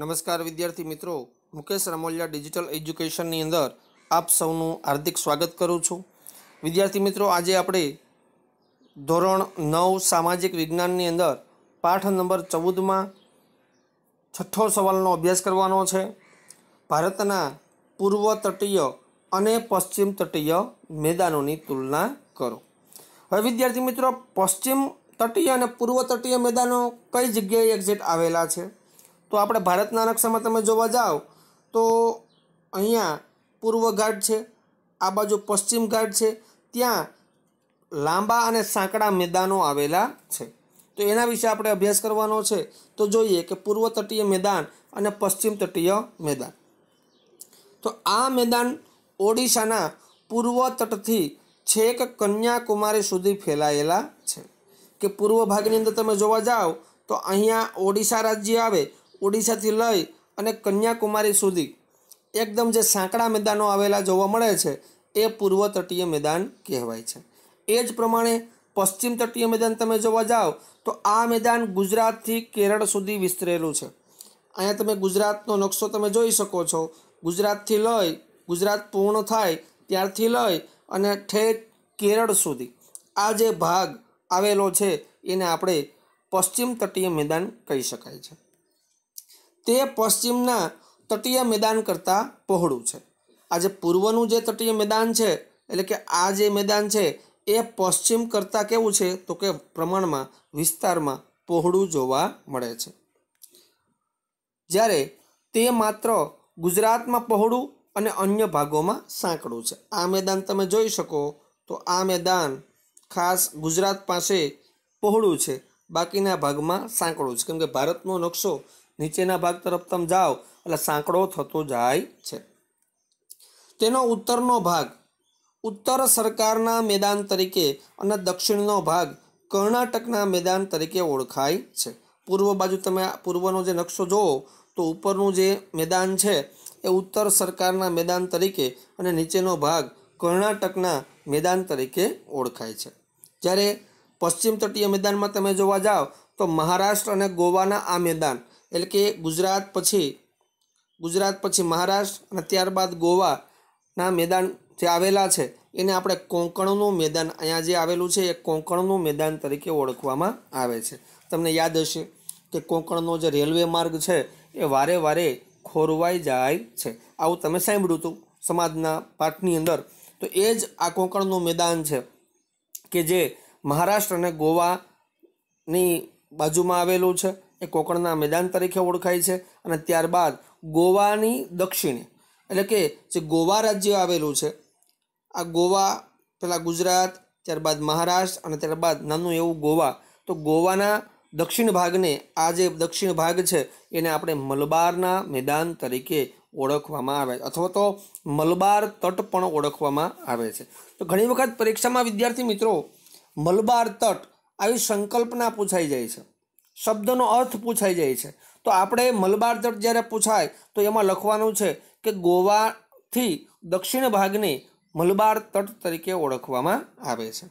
નમસ્કાર વિદ્યાર્થી મિત્રો મુકેશ રામોલિયા ડિજિટલ એજ્યુકેશનની અંદર આપ સૌનું હાર્દિક સ્વાગત કરું છું વિદ્યાર્થી મિત્રો આજે આપણે ધોરણ નવ સામાજિક વિજ્ઞાનની અંદર પાઠ નંબર ચૌદમાં છઠ્ઠો સવાલનો અભ્યાસ કરવાનો છે ભારતના પૂર્વ તટીય અને પશ્ચિમ તટીય મેદાનોની તુલના કરો હવે વિદ્યાર્થી મિત્રો પશ્ચિમ તટીય અને પૂર્વ તટીય મેદાનો કઈ જગ્યાએ એક્ઝેક્ટ આવેલા છે તો આપણે ભારતના નકશામાં તમે જોવા જાઓ તો અહીંયા પૂર્વ ઘાટ છે આ બાજુ પશ્ચિમ ઘાટ છે ત્યાં લાંબા અને સાંકડા મેદાનો આવેલા છે તો એના વિશે આપણે અભ્યાસ કરવાનો છે તો જોઈએ કે પૂર્વ તટીય મેદાન અને પશ્ચિમ તટીય મેદાન તો આ મેદાન ઓડિશાના પૂર્વ તટથી છેક કન્યાકુમારી સુધી ફેલાયેલા છે કે પૂર્વ ભાગની અંદર તમે જોવા જાઓ તો અહીંયા ઓડિશા રાજ્ય આવે ઓડિશાથી લઈ અને કન્યાકુમારી સુધી એકદમ જે સાંકડા મેદાનો આવેલા જોવા મળે છે એ પૂર્વ તટીય મેદાન કહેવાય છે એ જ પ્રમાણે પશ્ચિમ તટીય મેદાન તમે જોવા જાઓ તો આ મેદાન ગુજરાતથી કેરળ સુધી વિસ્તરેલું છે અહીંયા તમે ગુજરાતનો નકશો તમે જોઈ શકો છો ગુજરાતથી લઈ ગુજરાત પૂર્ણ થાય ત્યારથી લઈ અને ઠેઠ કેરળ સુધી આ જે ભાગ આવેલો છે એને આપણે પશ્ચિમ તટીય મેદાન કહી શકાય છે તે પશ્ચિમના તટીય મેદાન કરતાં પહોળું છે આજે પૂર્વનું જે તટીય મેદાન છે એટલે કે આ જે મેદાન છે એ પશ્ચિમ કરતાં કેવું છે તો કે પ્રમાણમાં વિસ્તારમાં પહોળું જોવા મળે છે જ્યારે તે માત્ર ગુજરાતમાં પહોળું અને અન્ય ભાગોમાં સાંકડું છે આ મેદાન તમે જોઈ શકો તો આ મેદાન ખાસ ગુજરાત પાસે પહોળું છે બાકીના ભાગમાં સાંકડું છે કેમ કે ભારતનો નકશો નીચેના ભાગ તરફ તમે જાઓ એટલે સાંકડો થતો જાય છે તેનો ઉત્તરનો ભાગ ઉત્તર સરકારના મેદાન તરીકે અને દક્ષિણનો ભાગ કર્ણાટકના મેદાન તરીકે ઓળખાય છે પૂર્વ બાજુ તમે પૂર્વનો જે નકશો જુઓ તો ઉપરનું જે મેદાન છે એ ઉત્તર સરકારના મેદાન તરીકે અને નીચેનો ભાગ કર્ણાટકના મેદાન તરીકે ઓળખાય છે જ્યારે પશ્ચિમ તટીય મેદાનમાં તમે જોવા જાઓ તો મહારાષ્ટ્ર અને ગોવાના આ મેદાન એટલે કે ગુજરાત પછી ગુજરાત પછી મહારાષ્ટ્ર અને ત્યારબાદ ગોવાના મેદાન જે આવેલા છે એને આપણે કોંકણનું મેદાન અહીંયા જે આવેલું છે એ કોંકણનું મેદાન તરીકે ઓળખવામાં આવે છે તમને યાદ હશે કે કોંકણનો જે રેલવે માર્ગ છે એ વારે વારે ખોરવાઈ જાય છે આવું તમે સાંભળ્યું હતું સમાજના પાઠની અંદર તો એ જ આ કોંકણનું મેદાન છે કે જે મહારાષ્ટ્ર અને ગોવાની બાજુમાં આવેલું છે એ કોકણના મેદાન તરીકે ઓળખાય છે અને ત્યારબાદ ગોવાની દક્ષિણે એટલે કે જે ગોવા રાજ્ય આવેલું છે આ ગોવા પહેલાં ગુજરાત ત્યારબાદ મહારાષ્ટ્ર અને ત્યારબાદ નાનું એવું ગોવા તો ગોવાના દક્ષિણ ભાગને આ જે દક્ષિણ ભાગ છે એને આપણે મલબારના મેદાન તરીકે ઓળખવામાં આવે છે અથવા તો મલબાર તટ પણ ઓળખવામાં આવે છે તો ઘણી વખત પરીક્ષામાં વિદ્યાર્થી મિત્રો મલબાર તટ આવી સંકલ્પના પૂછાઈ જાય છે શબ્દનો અર્થ પૂછાઈ જાય છે તો આપણે મલબાર તટ જ્યારે પૂછાય તો એમાં લખવાનું છે કે ગોવાથી દક્ષિણ ભાગને મલબાર તટ તરીકે ઓળખવામાં આવે છે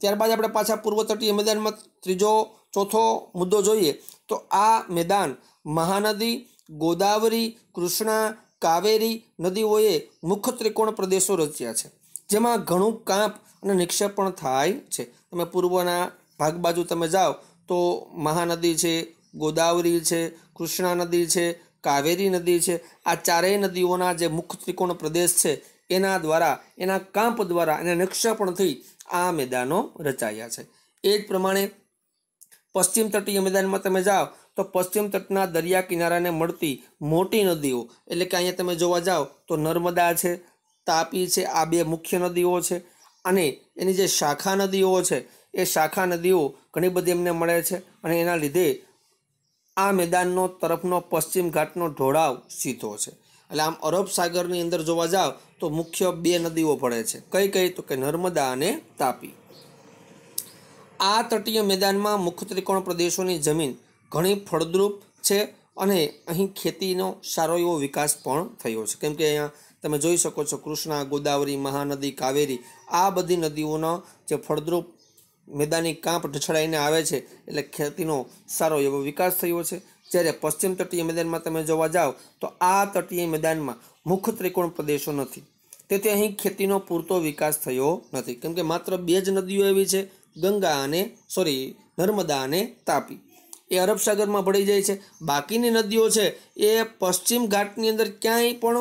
ત્યારબાદ આપણે પાછા પૂર્વ તટીય મેદાનમાં ત્રીજો ચોથો મુદ્દો જોઈએ તો આ મેદાન મહાનદી ગોદાવરી કૃષ્ણા કાવેરી નદીઓએ મુખ્ય ત્રિકોણ પ્રદેશો રચ્યા છે જેમાં ઘણું કાંપ અને નિક્ષેપણ થાય છે તમે પૂર્વના ભાગ બાજુ તમે જાઓ તો મહાનદી છે ગોદાવરી છે કૃષ્ણા નદી છે કાવેરી નદી છે આ ચારેય નદીઓના જે મુખ ત્રિકોણ પ્રદેશ છે એના દ્વારા એના કાંપ દ્વારા એના નિક્ષેપણથી આ મેદાનો રચાયા છે એ જ પ્રમાણે પશ્ચિમ તટીય મેદાનમાં તમે જાઓ તો પશ્ચિમ તટના દરિયા કિનારાને મળતી મોટી નદીઓ એટલે કે અહીંયા તમે જોવા જાઓ તો નર્મદા છે તાપી છે આ બે મુખ્ય નદીઓ છે અને એની જે શાખા નદીઓ છે એ શાખા નદીઓ ઘણી બધી એમને મળે છે અને એના લીધે આ મેદાનનો તરફનો પશ્ચિમ ઘાટનો ઢોળાવ સીધો છે એટલે આમ અરબ સાગરની અંદર જોવા જાઓ તો મુખ્ય બે નદીઓ પડે છે કઈ કઈ તો કે નર્મદા અને તાપી આ તટીય મેદાનમાં મુખ્ય ત્રિકોણ પ્રદેશોની જમીન ઘણી ફળદ્રુપ છે અને અહીં ખેતીનો સારો એવો વિકાસ પણ થયો છે કેમ કે અહીંયા તમે જોઈ શકો છો કૃષ્ણા ગોદાવરી મહાનદી કાવેરી આ બધી નદીઓના જે ફળદ્રુપ મેદાની કાંપ ઢછડાઈને આવે છે એટલે ખેતીનો સારો એવો વિકાસ થયો છે જ્યારે પશ્ચિમ તટીય મેદાનમાં તમે જોવા જાઓ તો આ તટીય મેદાનમાં મુખ્ય ત્રિકોણ પ્રદેશો નથી તેથી અહીં ખેતીનો પૂરતો વિકાસ થયો નથી કેમ કે માત્ર બે જ નદીઓ એવી છે ગંગા અને સોરી નર્મદા અને તાપી એ અરબ સાગરમાં ભળી જાય છે બાકીની નદીઓ છે એ પશ્ચિમ ઘાટની અંદર ક્યાંય પણ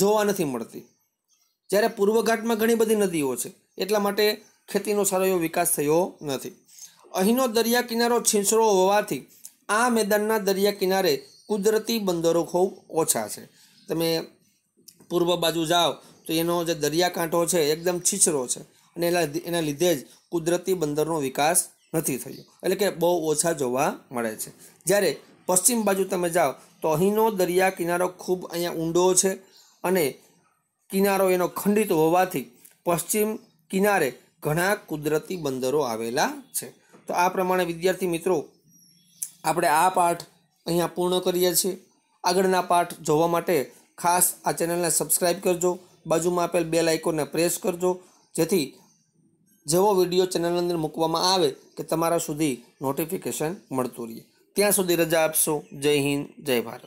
જોવા નથી મળતી જ્યારે પૂર્વ ઘાટમાં ઘણી બધી નદીઓ છે એટલા માટે ખેતીનો સારો એવો વિકાસ થયો નથી અહીંનો દરિયા કિનારો છીંછરો હોવાથી આ મેદાનના દરિયા કિનારે કુદરતી બંદરો ખૂબ ઓછા છે તમે પૂર્વ બાજુ જાઓ તો એનો જે દરિયાકાંઠો છે એકદમ છીછરો છે અને એના લીધે જ કુદરતી બંદરનો વિકાસ નથી થયો એટલે કે બહુ ઓછા જોવા મળે છે જ્યારે પશ્ચિમ બાજુ તમે જાઓ તો અહીંનો દરિયા કિનારો ખૂબ અહીંયા ઊંડો છે અને કિનારો એનો ખંડિત હોવાથી પશ્ચિમ કિનારે ઘણા કુદરતી બંદરો આવેલા છે તો આ પ્રમાણે વિદ્યાર્થી મિત્રો આપણે આ પાઠ અહીંયા પૂર્ણ કરીએ છીએ આગળના પાઠ જોવા માટે ખાસ આ ચેનલને સબસ્ક્રાઈબ કરજો બાજુમાં આપેલ બે આઇકોનને પ્રેસ કરજો જેથી જેવો વિડીયો ચેનલની અંદર મૂકવામાં આવે કે તમારા સુધી નોટિફિકેશન મળતું રહે ત્યાં સુધી રજા આપશો જય હિન્દ જય ભારત